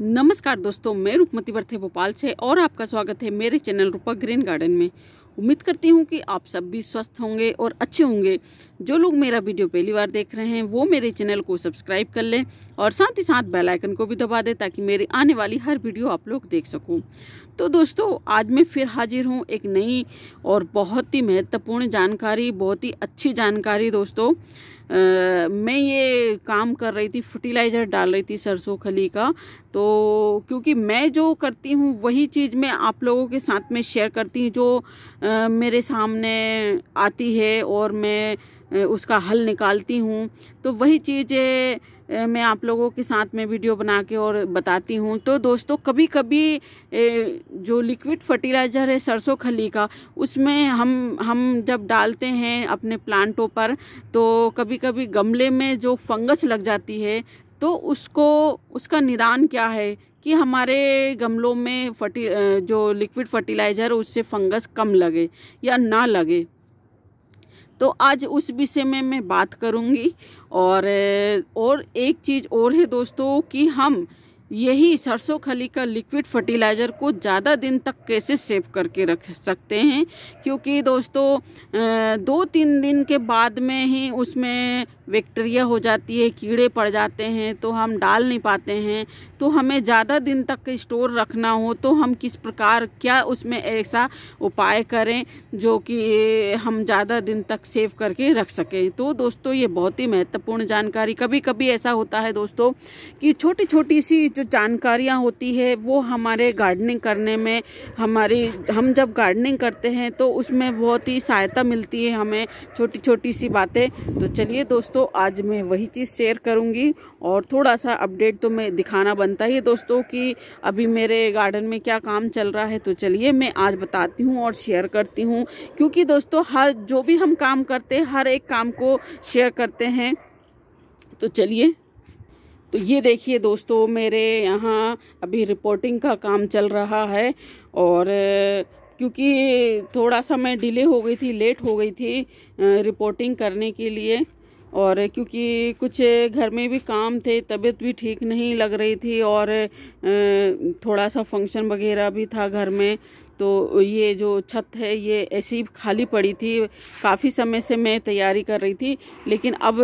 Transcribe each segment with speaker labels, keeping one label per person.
Speaker 1: नमस्कार दोस्तों मैं रूपमती बर्थे भोपाल से और आपका स्वागत है मेरे चैनल रूपा ग्रीन गार्डन में उम्मीद करती हूँ कि आप सब भी स्वस्थ होंगे और अच्छे होंगे जो लोग मेरा वीडियो पहली बार देख रहे हैं वो मेरे चैनल को सब्सक्राइब कर लें और साथ ही साथ बेल आइकन को भी दबा दें ताकि मेरी आने वाली हर वीडियो आप लोग देख सकूँ तो दोस्तों आज मैं फिर हाजिर हूँ एक नई और बहुत ही महत्वपूर्ण जानकारी बहुत ही अच्छी जानकारी दोस्तों आ, मैं ये काम कर रही थी फर्टिलाइज़र डाल रही थी सरसों खली का तो क्योंकि मैं जो करती हूँ वही चीज़ मैं आप लोगों के साथ में शेयर करती हूँ जो आ, मेरे सामने आती है और मैं उसका हल निकालती हूँ तो वही चीज़ें मैं आप लोगों के साथ में वीडियो बना के और बताती हूँ तो दोस्तों कभी कभी जो लिक्विड फर्टिलाइज़र है सरसों खली का उसमें हम हम जब डालते हैं अपने प्लांटों पर तो कभी कभी गमले में जो फंगस लग जाती है तो उसको उसका निदान क्या है कि हमारे गमलों में फर्टी जो लिक्विड फर्टिलाइज़र उससे फंगस कम लगे या ना लगे तो आज उस विषय में मैं बात करूँगी और और एक चीज़ और है दोस्तों कि हम यही सरसों खली का लिक्विड फर्टिलाइज़र को ज़्यादा दिन तक कैसे सेव करके रख सकते हैं क्योंकि दोस्तों दो तीन दिन के बाद में ही उसमें बैक्टीरिया हो जाती है कीड़े पड़ जाते हैं तो हम डाल नहीं पाते हैं तो हमें ज़्यादा दिन तक स्टोर रखना हो तो हम किस प्रकार क्या उसमें ऐसा उपाय करें जो कि हम ज़्यादा दिन तक सेव करके रख सकें तो दोस्तों ये बहुत ही महत्वपूर्ण जानकारी कभी कभी ऐसा होता है दोस्तों कि छोटी छोटी सी जो जानकारियाँ होती है वो हमारे गार्डनिंग करने में हमारी हम जब गार्डनिंग करते हैं तो उसमें बहुत ही सहायता मिलती है हमें छोटी छोटी सी बातें तो चलिए दोस्तों दोस्तों आज मैं वही चीज़ शेयर करूँगी और थोड़ा सा अपडेट तो मैं दिखाना बनता ही दोस्तों कि अभी मेरे गार्डन में क्या काम चल रहा है तो चलिए मैं आज बताती हूँ और शेयर करती हूँ क्योंकि दोस्तों हर जो भी हम काम करते हैं हर एक काम को शेयर करते हैं तो चलिए तो ये देखिए दोस्तों मेरे यहाँ अभी रिपोर्टिंग का काम चल रहा है और क्योंकि थोड़ा सा मैं डिले हो गई थी लेट हो गई थी रिपोर्टिंग करने के लिए और क्योंकि कुछ घर में भी काम थे तबीयत भी ठीक नहीं लग रही थी और थोड़ा सा फंक्शन वगैरह भी था घर में तो ये जो छत है ये ऐसी खाली पड़ी थी काफ़ी समय से मैं तैयारी कर रही थी लेकिन अब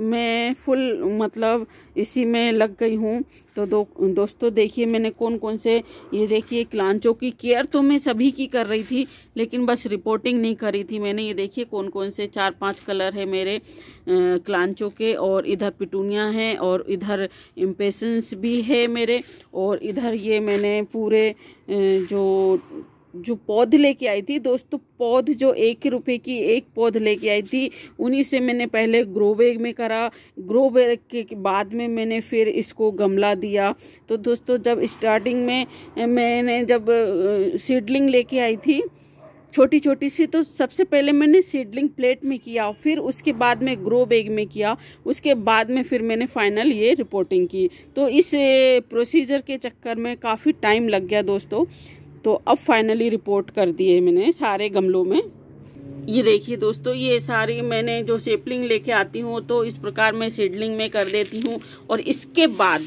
Speaker 1: मैं फुल मतलब इसी में लग गई हूँ तो दो दोस्तों देखिए मैंने कौन कौन से ये देखिए क्लांचों की केयर तो मैं सभी की कर रही थी लेकिन बस रिपोर्टिंग नहीं करी थी मैंने ये देखिए कौन कौन से चार पांच कलर है मेरे क्लांचों के और इधर पिटूनिया है और इधर इम्पेशंस भी है मेरे और इधर ये मैंने पूरे जो जो पौध लेके आई थी दोस्तों पौध जो एक रुपए की एक पौध लेके आई थी उन्हीं से मैंने पहले ग्रो बैग में करा ग्रो बैग के बाद में मैंने फिर इसको गमला दिया तो दोस्तों जब स्टार्टिंग में मैंने जब सीडलिंग लेके आई थी छोटी छोटी सी तो सबसे पहले मैंने सीडलिंग प्लेट में किया फिर उसके बाद में ग्रो बैग में किया उसके बाद में फिर मैंने फाइनल ये रिपोर्टिंग की तो इस प्रोसीजर के चक्कर में काफ़ी टाइम लग गया दोस्तों तो अब फाइनली रिपोर्ट कर दिए मैंने सारे गमलों में ये देखिए दोस्तों ये सारी मैंने जो सेपलिंग लेके आती हूँ तो इस प्रकार मैं सीडलिंग में कर देती हूँ और इसके बाद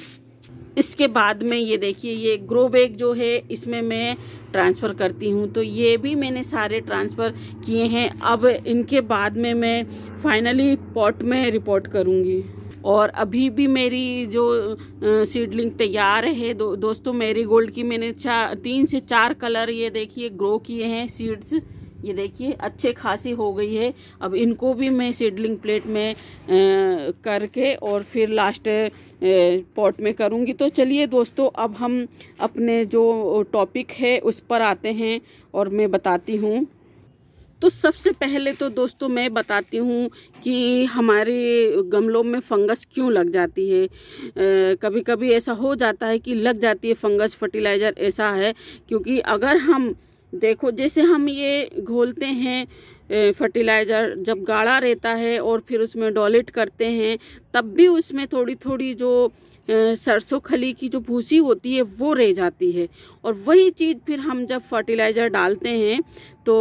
Speaker 1: इसके बाद में ये देखिए ये ग्रो बैग जो है इसमें मैं ट्रांसफ़र करती हूँ तो ये भी मैंने सारे ट्रांसफ़र किए हैं अब इनके बाद में मैं फाइनली पॉट में रिपोर्ट करूँगी और अभी भी मेरी जो सीडलिंग तैयार है दो, दोस्तों मेरी गोल्ड की मैंने चार तीन से चार कलर ये देखिए ग्रो किए हैं सीड्स ये देखिए अच्छे खासी हो गई है अब इनको भी मैं सीडलिंग प्लेट में आ, करके और फिर लास्ट पॉट में करूँगी तो चलिए दोस्तों अब हम अपने जो टॉपिक है उस पर आते हैं और मैं बताती हूँ तो सबसे पहले तो दोस्तों मैं बताती हूँ कि हमारे गमलों में फंगस क्यों लग जाती है कभी कभी ऐसा हो जाता है कि लग जाती है फंगस फर्टिलाइज़र ऐसा है क्योंकि अगर हम देखो जैसे हम ये घोलते हैं फर्टिलाइज़र जब गाढ़ा रहता है और फिर उसमें डॉलेट करते हैं तब भी उसमें थोड़ी थोड़ी जो सरसों खली की जो भूसी होती है वो रह जाती है और वही चीज़ फिर हम जब फर्टिलाइज़र डालते हैं तो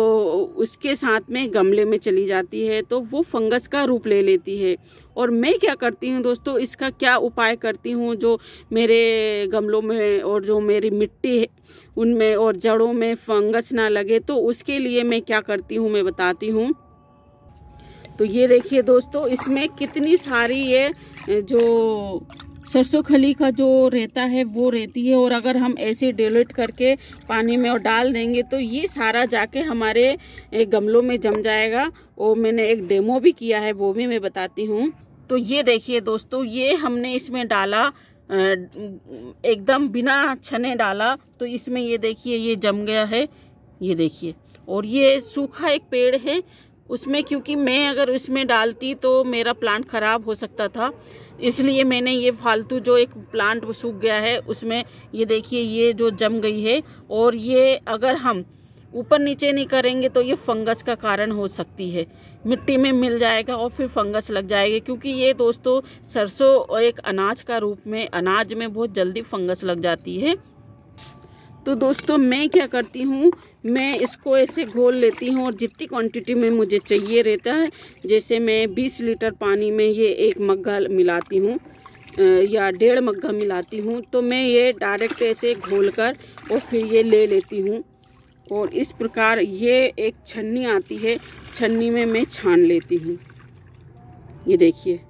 Speaker 1: उसके साथ में गमले में चली जाती है तो वो फंगस का रूप ले लेती है और मैं क्या करती हूँ दोस्तों इसका क्या उपाय करती हूँ जो मेरे गमलों में और जो मेरी मिट्टी है उनमें और जड़ों में फंगस ना लगे तो उसके लिए मैं क्या करती हूँ मैं बता दिखाती हूँ तो ये देखिए दोस्तों इसमें कितनी सारी ये जो सरसों खली का जो रहता है वो रहती है और अगर हम ऐसे डिलोट करके पानी में और डाल देंगे तो ये सारा जाके हमारे गमलों में जम जाएगा और मैंने एक डेमो भी किया है वो भी मैं बताती हूँ तो ये देखिए दोस्तों ये हमने इसमें डाला एकदम बिना छने डाला तो इसमें ये देखिए ये जम गया है ये देखिए और ये सूखा एक पेड़ है उसमें क्योंकि मैं अगर इसमें डालती तो मेरा प्लांट ख़राब हो सकता था इसलिए मैंने ये फालतू जो एक प्लांट सूख गया है उसमें ये देखिए ये जो जम गई है और ये अगर हम ऊपर नीचे नहीं करेंगे तो ये फंगस का कारण हो सकती है मिट्टी में मिल जाएगा और फिर फंगस लग जाएगी क्योंकि ये दोस्तों सरसों एक अनाज का रूप में अनाज में बहुत जल्दी फंगस लग जाती है तो दोस्तों मैं क्या करती हूँ मैं इसको ऐसे घोल लेती हूँ और जितनी क्वांटिटी में मुझे चाहिए रहता है जैसे मैं 20 लीटर पानी में ये एक मग्घा मिलाती हूँ या डेढ़ मग्घा मिलाती हूँ तो मैं ये डायरेक्ट ऐसे घोल कर और फिर ये ले लेती हूँ और इस प्रकार ये एक छन्नी आती है छन्नी में मैं छान लेती हूँ ये देखिए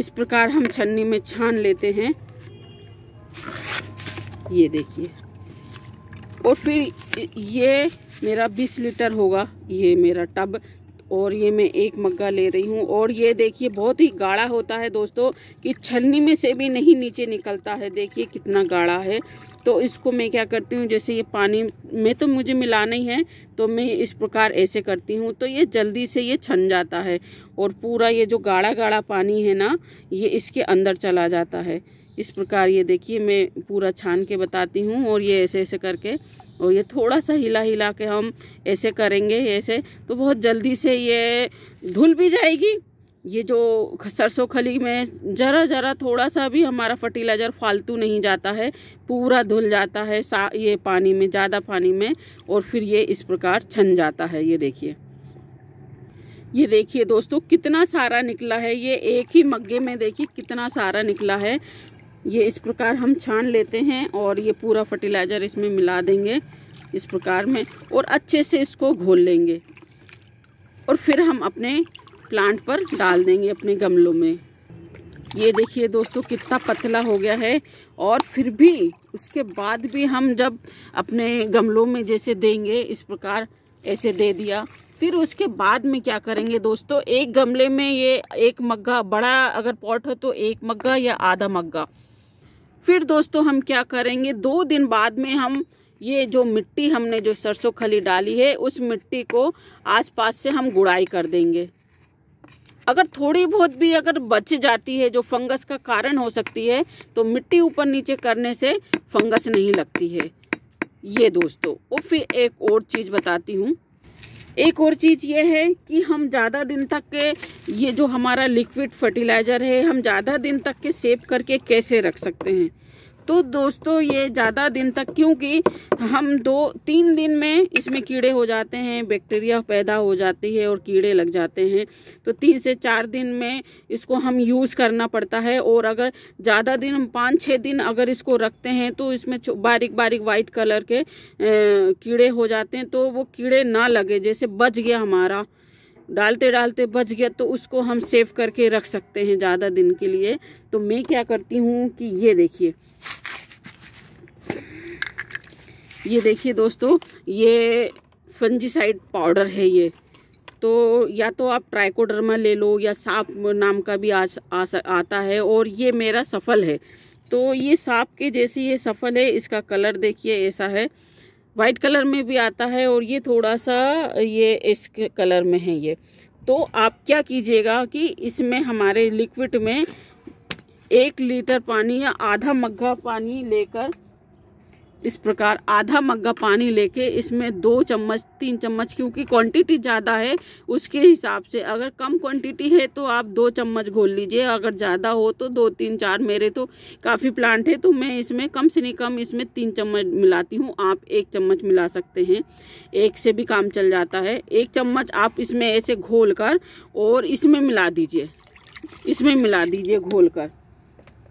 Speaker 1: इस प्रकार हम छन्नी में छान लेते हैं ये देखिए और फिर ये मेरा 20 लीटर होगा ये मेरा टब और ये मैं एक मग्गा ले रही हूँ और ये देखिए बहुत ही गाढ़ा होता है दोस्तों कि छलनी में से भी नहीं नीचे निकलता है देखिए कितना गाढ़ा है तो इसको मैं क्या करती हूँ जैसे ये पानी में तो मुझे मिलाना ही है तो मैं इस प्रकार ऐसे करती हूँ तो ये जल्दी से ये छन जाता है और पूरा ये जो गाढ़ा गाढ़ा पानी है ना ये इसके अंदर चला जाता है इस प्रकार ये देखिए मैं पूरा छान के बताती हूँ और ये ऐसे ऐसे करके और ये थोड़ा सा हिला हिला के हम ऐसे करेंगे ऐसे तो बहुत जल्दी से ये धुल भी जाएगी ये जो सरसों खली में ज़रा ज़रा थोड़ा सा भी हमारा फर्टिलाइज़र फालतू नहीं जाता है पूरा धुल जाता है सा ये पानी में ज़्यादा पानी में और फिर ये इस प्रकार छन जाता है ये देखिए ये देखिए दोस्तों कितना सारा निकला है ये एक ही मग्गे में देखिए कितना सारा निकला है ये इस प्रकार हम छान लेते हैं और ये पूरा फर्टिलाइज़र इसमें मिला देंगे इस प्रकार में और अच्छे से इसको घोल लेंगे और फिर हम अपने प्लांट पर डाल देंगे अपने गमलों में ये देखिए दोस्तों कितना पतला हो गया है और फिर भी उसके बाद भी हम जब अपने गमलों में जैसे देंगे इस प्रकार ऐसे दे दिया फिर उसके बाद में क्या करेंगे दोस्तों एक गमले में ये एक मग्गा बड़ा अगर पॉट हो तो एक मग्गा या आधा मग्गा फिर दोस्तों हम क्या करेंगे दो दिन बाद में हम ये जो मिट्टी हमने जो सरसों खली डाली है उस मिट्टी को आसपास से हम गुड़ाई कर देंगे अगर थोड़ी बहुत भी अगर बच जाती है जो फंगस का कारण हो सकती है तो मिट्टी ऊपर नीचे करने से फंगस नहीं लगती है ये दोस्तों और फिर एक और चीज़ बताती हूँ एक और चीज़ ये है कि हम ज़्यादा दिन तक के ये जो हमारा लिक्विड फर्टिलाइज़र है हम ज़्यादा दिन तक के सेव करके कैसे रख सकते हैं तो दोस्तों ये ज़्यादा दिन तक क्योंकि हम दो तीन दिन में इसमें कीड़े हो जाते हैं बैक्टीरिया पैदा हो जाती है और कीड़े लग जाते हैं तो तीन से चार दिन में इसको हम यूज़ करना पड़ता है और अगर ज़्यादा दिन हम पाँच छः दिन अगर इसको रखते हैं तो इसमें बारीक बारीक वाइट कलर के ए, कीड़े हो जाते हैं तो वो कीड़े ना लगे जैसे बच गया हमारा डालते डालते बच गया तो उसको हम सेव करके रख सकते हैं ज़्यादा दिन के लिए तो मैं क्या करती हूँ कि ये देखिए ये देखिए दोस्तों ये फंजीसाइड पाउडर है ये तो या तो आप ट्राइकोडर्मा ले लो या सांप नाम का भी आ, आ, आता है और ये मेरा सफल है तो ये सांप के जैसे ये सफल है इसका कलर देखिए ऐसा है वाइट कलर में भी आता है और ये थोड़ा सा ये इस कलर में है ये तो आप क्या कीजिएगा कि इसमें हमारे लिक्विड में एक लीटर पानी या आधा मग्घा पानी लेकर इस प्रकार आधा मग्गा पानी लेके इसमें दो चम्मच तीन चम्मच क्योंकि क्वांटिटी ज़्यादा है उसके हिसाब से अगर कम क्वांटिटी है तो आप दो चम्मच घोल लीजिए अगर ज़्यादा हो तो दो तीन चार मेरे तो काफ़ी प्लांट है तो मैं इसमें कम से नहीं कम इसमें तीन चम्मच मिलाती हूँ आप एक चम्मच मिला सकते हैं एक से भी काम चल जाता है एक चम्मच आप इसमें ऐसे घोल कर और इसमें मिला दीजिए इसमें मिला दीजिए घोल कर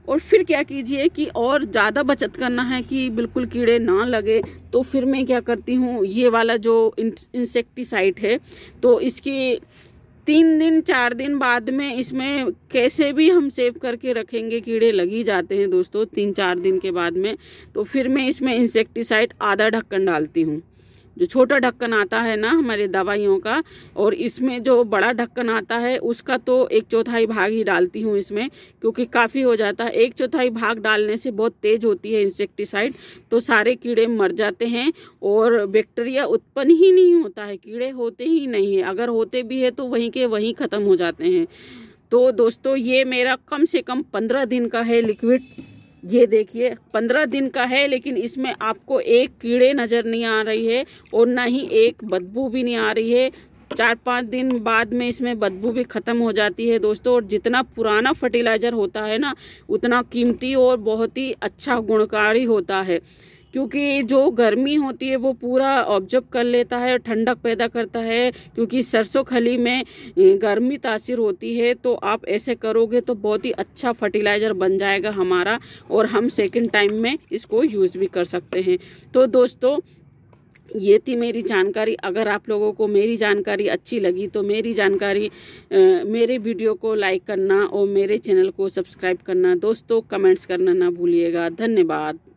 Speaker 1: और फिर क्या कीजिए कि और ज़्यादा बचत करना है कि बिल्कुल कीड़े ना लगे तो फिर मैं क्या करती हूँ ये वाला जो इंसेक्टिसाइड है तो इसकी तीन दिन चार दिन बाद में इसमें कैसे भी हम सेव करके रखेंगे कीड़े लग ही जाते हैं दोस्तों तीन चार दिन के बाद में तो फिर मैं इसमें इंसेक्टिसाइड आधा ढक्कन डालती हूँ जो छोटा ढक्कन आता है ना हमारे दवाइयों का और इसमें जो बड़ा ढक्कन आता है उसका तो एक चौथाई भाग ही डालती हूँ इसमें क्योंकि काफ़ी हो जाता है एक चौथाई भाग डालने से बहुत तेज़ होती है इंसेक्टिसाइड तो सारे कीड़े मर जाते हैं और बैक्टीरिया उत्पन्न ही नहीं होता है कीड़े होते ही नहीं है अगर होते भी है तो वहीं के वहीं ख़त्म हो जाते हैं तो दोस्तों ये मेरा कम से कम पंद्रह दिन का है लिक्विड ये देखिए पंद्रह दिन का है लेकिन इसमें आपको एक कीड़े नज़र नहीं आ रही है और ना ही एक बदबू भी नहीं आ रही है चार पाँच दिन बाद में इसमें बदबू भी ख़त्म हो जाती है दोस्तों और जितना पुराना फर्टिलाइज़र होता है ना उतना कीमती और बहुत ही अच्छा गुणकारी होता है क्योंकि जो गर्मी होती है वो पूरा ऑब्जर्व कर लेता है ठंडक पैदा करता है क्योंकि सरसों खली में गर्मी तासीर होती है तो आप ऐसे करोगे तो बहुत ही अच्छा फर्टिलाइज़र बन जाएगा हमारा और हम सेकेंड टाइम में इसको यूज़ भी कर सकते हैं तो दोस्तों ये थी मेरी जानकारी अगर आप लोगों को मेरी जानकारी अच्छी लगी तो मेरी जानकारी मेरे वीडियो को लाइक करना और मेरे चैनल को सब्सक्राइब करना दोस्तों कमेंट्स करना ना भूलिएगा धन्यवाद